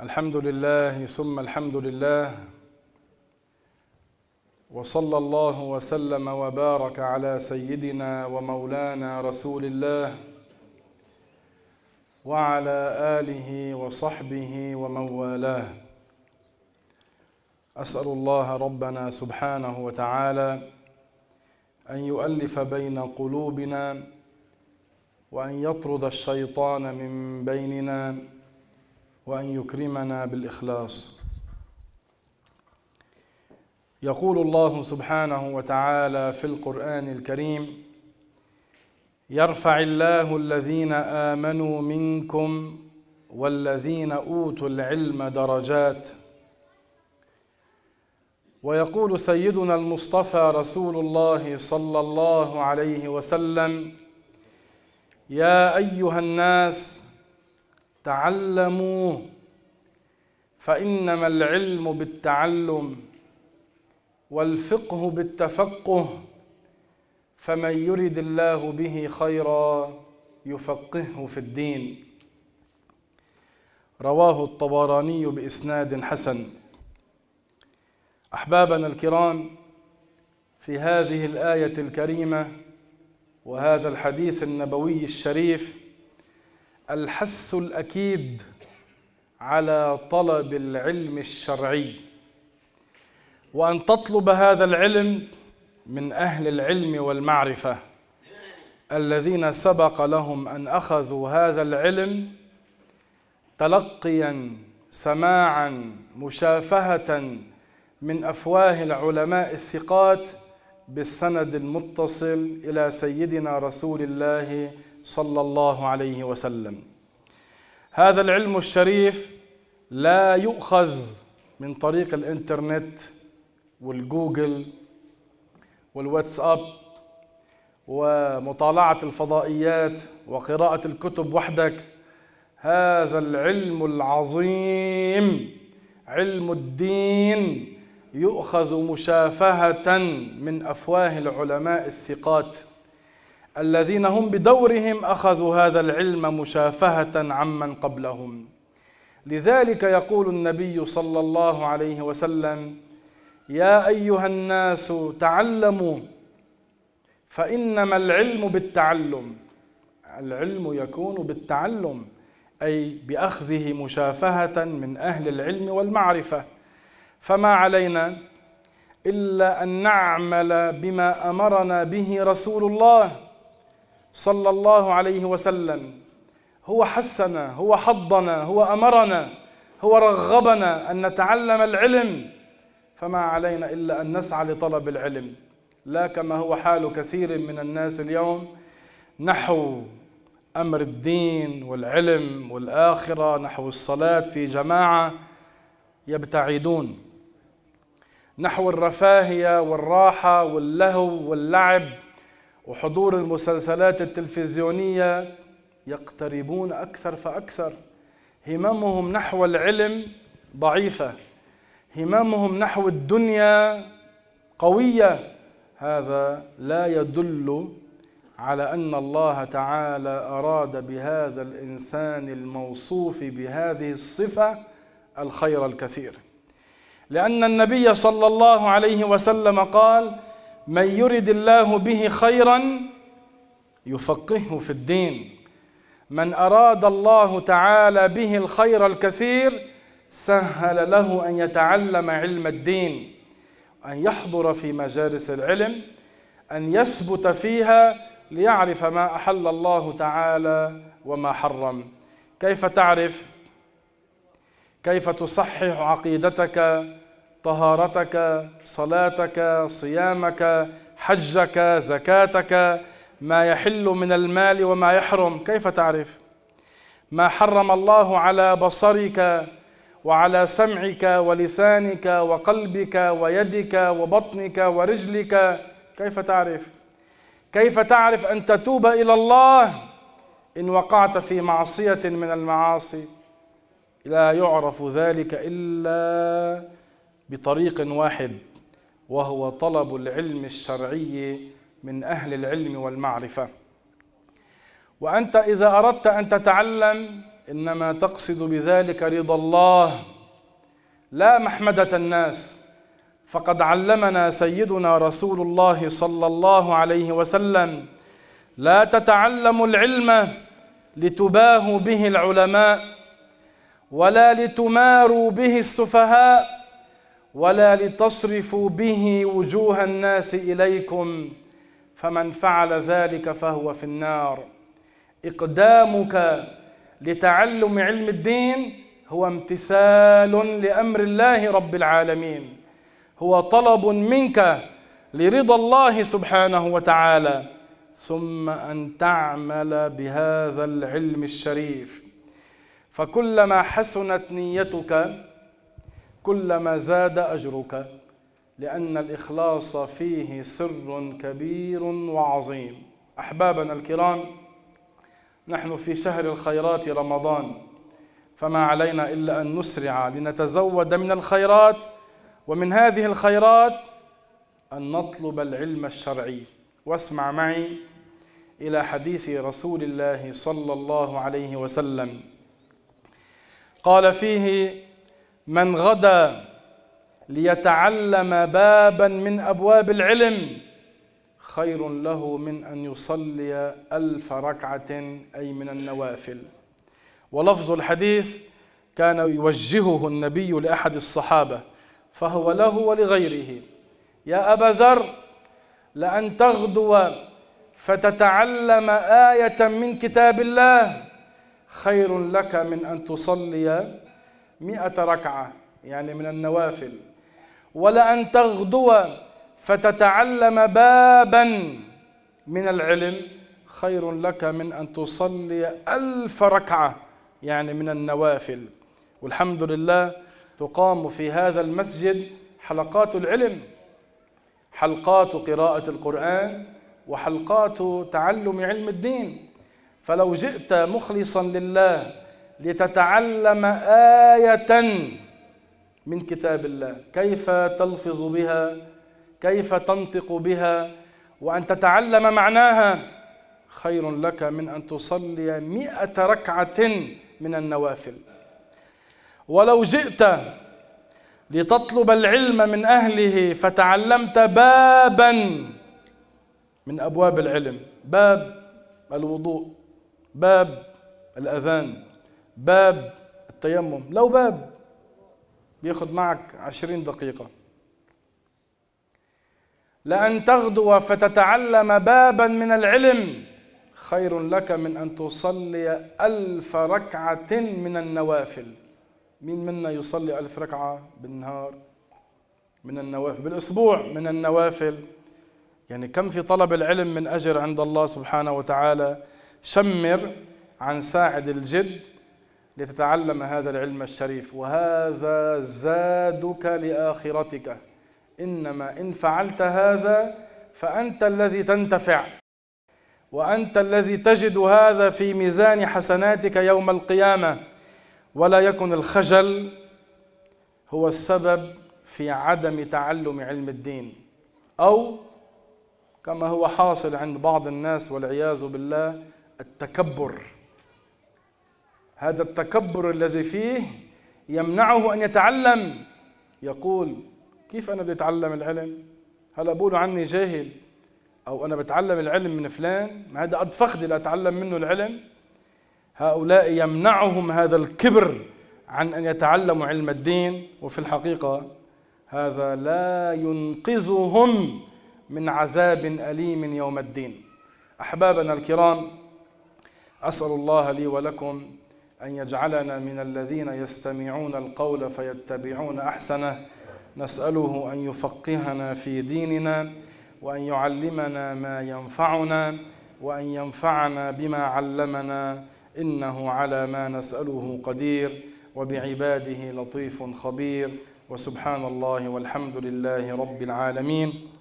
الحمد لله ثم الحمد لله وصلى الله وسلم وبارك على سيدنا ومولانا رسول الله وعلى اله وصحبه ومن والاه اسال الله ربنا سبحانه وتعالى ان يؤلف بين قلوبنا وان يطرد الشيطان من بيننا وأن يكرمنا بالإخلاص يقول الله سبحانه وتعالى في القرآن الكريم يرفع الله الذين آمنوا منكم والذين أوتوا العلم درجات ويقول سيدنا المصطفى رسول الله صلى الله عليه وسلم يا أيها الناس تعلموا فإنما العلم بالتعلم والفقه بالتفقه فمن يرد الله به خيرا يفقهه في الدين رواه الطبراني بإسناد حسن أحبابنا الكرام في هذه الآية الكريمة وهذا الحديث النبوي الشريف الحث الاكيد على طلب العلم الشرعي وان تطلب هذا العلم من اهل العلم والمعرفه الذين سبق لهم ان اخذوا هذا العلم تلقيا سماعا مشافهه من افواه العلماء الثقات بالسند المتصل الى سيدنا رسول الله صلى الله عليه وسلم هذا العلم الشريف لا يؤخذ من طريق الانترنت والجوجل والواتساب ومطالعة الفضائيات وقراءة الكتب وحدك هذا العلم العظيم علم الدين يؤخذ مشافهة من أفواه العلماء الثقات الذين هم بدورهم أخذوا هذا العلم مشافهة عمن قبلهم لذلك يقول النبي صلى الله عليه وسلم يا أيها الناس تعلموا فإنما العلم بالتعلم العلم يكون بالتعلم أي بأخذه مشافهة من أهل العلم والمعرفة فما علينا إلا أن نعمل بما أمرنا به رسول الله صلى الله عليه وسلم هو حثنا هو حضنا هو امرنا هو رغبنا ان نتعلم العلم فما علينا الا ان نسعى لطلب العلم لا كما هو حال كثير من الناس اليوم نحو امر الدين والعلم والاخره نحو الصلاه في جماعه يبتعدون نحو الرفاهيه والراحه واللهو واللعب وحضور المسلسلات التلفزيونية يقتربون أكثر فأكثر هممهم نحو العلم ضعيفة هممهم نحو الدنيا قوية هذا لا يدل على أن الله تعالى أراد بهذا الإنسان الموصوف بهذه الصفة الخير الكثير لأن النبي صلى الله عليه وسلم قال: من يرد الله به خيرا يفقهه في الدين من أراد الله تعالى به الخير الكثير سهل له أن يتعلم علم الدين أن يحضر في مجالس العلم أن يثبت فيها ليعرف ما أحل الله تعالى وما حرم كيف تعرف كيف تصحح عقيدتك طهارتك صلاتك صيامك حجك زكاتك ما يحل من المال وما يحرم كيف تعرف ما حرم الله على بصرك وعلى سمعك ولسانك وقلبك ويدك وبطنك ورجلك كيف تعرف كيف تعرف ان تتوب الى الله ان وقعت في معصيه من المعاصي لا يعرف ذلك الا بطريق واحد وهو طلب العلم الشرعي من اهل العلم والمعرفه وانت اذا اردت ان تتعلم انما تقصد بذلك رضا الله لا محمده الناس فقد علمنا سيدنا رسول الله صلى الله عليه وسلم لا تتعلم العلم لتباه به العلماء ولا لتماروا به السفهاء ولا لتصرفوا به وجوه الناس اليكم فمن فعل ذلك فهو في النار اقدامك لتعلم علم الدين هو امتثال لامر الله رب العالمين هو طلب منك لرضا الله سبحانه وتعالى ثم ان تعمل بهذا العلم الشريف فكلما حسنت نيتك كلما زاد أجرك لأن الإخلاص فيه سر كبير وعظيم أحبابنا الكرام نحن في شهر الخيرات رمضان فما علينا إلا أن نسرع لنتزود من الخيرات ومن هذه الخيرات أن نطلب العلم الشرعي واسمع معي إلى حديث رسول الله صلى الله عليه وسلم قال فيه من غدا ليتعلم بابا من ابواب العلم خير له من ان يصلي الف ركعه اي من النوافل ولفظ الحديث كان يوجهه النبي لاحد الصحابه فهو له ولغيره يا ابا ذر لان تغدو فتتعلم ايه من كتاب الله خير لك من ان تصلي مئة ركعة يعني من النوافل ولأن تغدو فتتعلم بابا من العلم خير لك من أن تصلي ألف ركعة يعني من النوافل والحمد لله تقام في هذا المسجد حلقات العلم حلقات قراءة القرآن وحلقات تعلم علم الدين فلو جئت مخلصا لله لتتعلم آية من كتاب الله كيف تلفظ بها كيف تنطق بها وأن تتعلم معناها خير لك من أن تصلي مئة ركعة من النوافل ولو جئت لتطلب العلم من أهله فتعلمت بابا من أبواب العلم باب الوضوء باب الأذان باب التيمم لو باب بياخد معك عشرين دقيقة لأن تغدو فتتعلم بابا من العلم خير لك من أن تصلي ألف ركعة من النوافل مين منا يصلي ألف ركعة بالنهار من النوافل بالأسبوع من النوافل يعني كم في طلب العلم من أجر عند الله سبحانه وتعالى شمر عن ساعد الجد لتتعلم هذا العلم الشريف وهذا زادك لآخرتك إنما إن فعلت هذا فأنت الذي تنتفع وأنت الذي تجد هذا في ميزان حسناتك يوم القيامة ولا يكن الخجل هو السبب في عدم تعلم علم الدين أو كما هو حاصل عند بعض الناس والعياذ بالله التكبر هذا التكبر الذي فيه يمنعه أن يتعلم يقول كيف أنا بدي أتعلم العلم هلا بقولوا عني جاهل أو أنا بتعلم العلم من فلان ما هذا قد فخذي لأتعلم منه العلم هؤلاء يمنعهم هذا الكبر عن أن يتعلموا علم الدين وفي الحقيقة هذا لا ينقذهم من عذاب أليم يوم الدين أحبابنا الكرام أسأل الله لي ولكم أن يجعلنا من الذين يستمعون القول فيتبعون أحسنه نسأله أن يفقهنا في ديننا وأن يعلمنا ما ينفعنا وأن ينفعنا بما علمنا إنه على ما نسأله قدير وبعباده لطيف خبير وسبحان الله والحمد لله رب العالمين